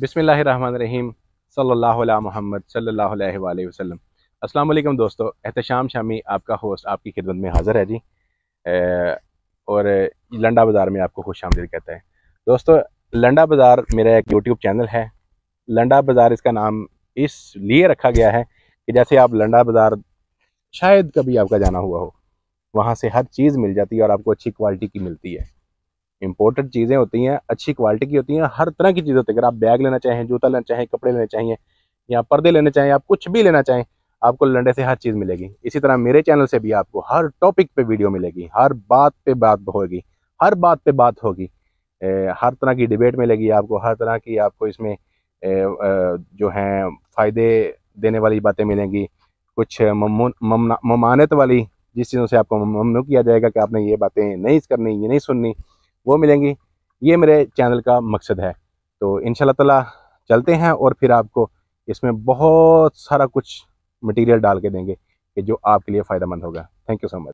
बिसमीम सल्ला महमद सल्ला वसम अल्लाम दोस्तों एहतशाम शामी आपका होस्ट आपकी खिदमत में हाज़िर है जी और लंडा बाज़ार में आपको खुश आमदीद कहता है दोस्तों लंडा बाज़ार मेरा एक यूट्यूब चैनल है लंडा बाज़ार इसका नाम इसलिए रखा गया है कि जैसे आप लंडा बाज़ार शायद कभी आपका जाना हुआ हो वहाँ से हर चीज़ मिल जाती है और आपको अच्छी क्वालिटी की मिलती है इम्पोर्टेड चीज़ें होती हैं अच्छी क्वालिटी की होती हैं हर तरह की चीज़ होती है अगर आप बैग लेना चाहें जूता लेना चाहें कपड़े लेना चाहिए या पर्दे लेने चाहें आप कुछ भी लेना चाहें आपको लंडे से हर चीज़ मिलेगी इसी तरह मेरे चैनल से भी आपको हर टॉपिक पे वीडियो मिलेगी हर बात पे बात होगी हर बात पे बात होगी हर तरह की डिबेट मिलेगी आपको हर तरह की आपको इसमें जो हैं फ़ायदे देने वाली बातें मिलेंगी कुछ ममानत वाली जिस चीज़ों से आपको ममनू किया जाएगा कि आपने ये बातें नहीं करनी ये नहीं सुननी वो मिलेंगी ये मेरे चैनल का मकसद है तो इन ताला चलते हैं और फिर आपको इसमें बहुत सारा कुछ मटेरियल डाल के देंगे कि जो आपके लिए फ़ायदेमंद होगा थैंक यू सो मच